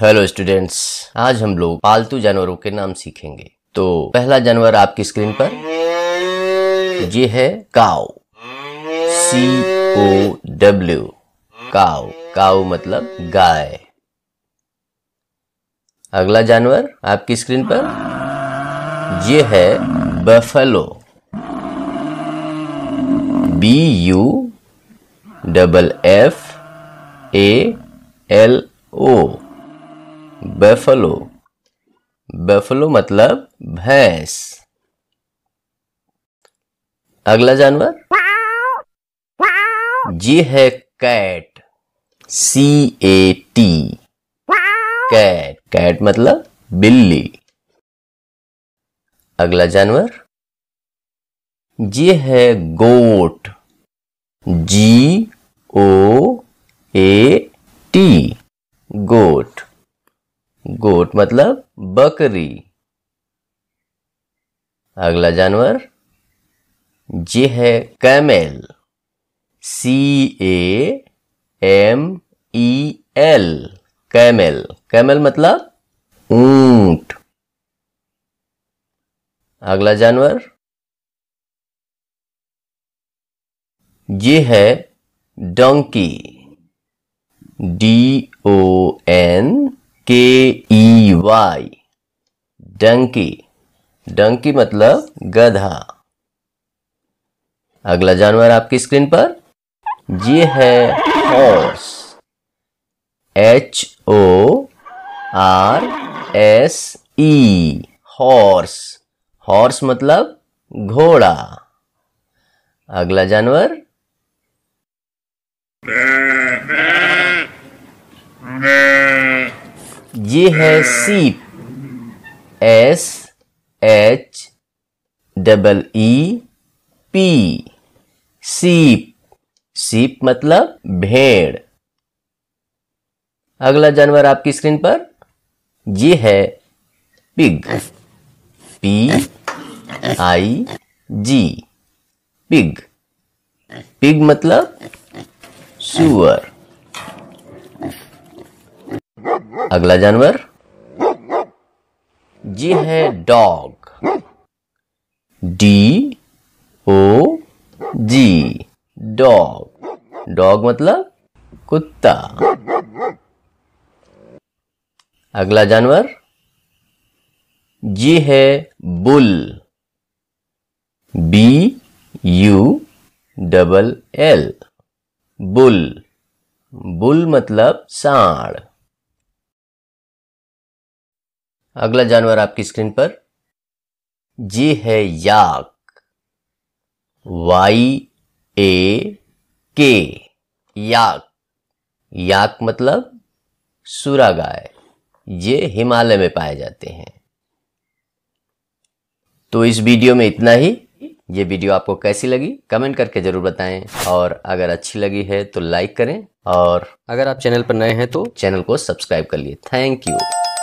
hello students आज हम लोग पालतू जानवरों के नाम सीखेंगे तो पहला जानवर आपकी स्क्रीन पर ये है cow C O W cow cow मतलब गाय अगला जानवर आपकी स्क्रीन पर ये है buffalo B U double F A L O buffalo buffalo मतलब भैंस अगला जानवर जी है cat C A T cat cat मतलब बिल्ली अगला जानवर जी है गोट जी ओ गोट मतलब बकरी अगला जानवर जे है camel C A M e E L camel camel मतलब ऊंट अगला जानवर ये है डोंकी डी ओ एन के ई वाई डंकी डंकी मतलब गधा अगला जानवर आपकी स्क्रीन पर ये है horse H O R S E horse horse मतलब घोड़ा अगला जानवर ये है sheep S H double E P sheep sheep मतलब भेड़ अगला जानवर आपकी स्क्रीन पर ये है pig P I G pig pig मतलब सुअर अगला जानवर जी है dog D O G dog dog मतलब कुत्ता अगला जानवर जी है bull B U double L bull bull मतलब साढ़ अगला जानवर आपकी स्क्रीन पर जी है याक वाई ए के याक याक मतलब सूरा गाय ये हिमालय में पाए जाते हैं तो इस वीडियो में इतना ही ये वीडियो आपको कैसी लगी कमेंट करके ज़रूर बताएं और अगर अच्छी लगी है तो लाइक करें और अगर आप चैनल पर नए हैं तो चैनल को सब्सक्राइब कर लिए थैंक यू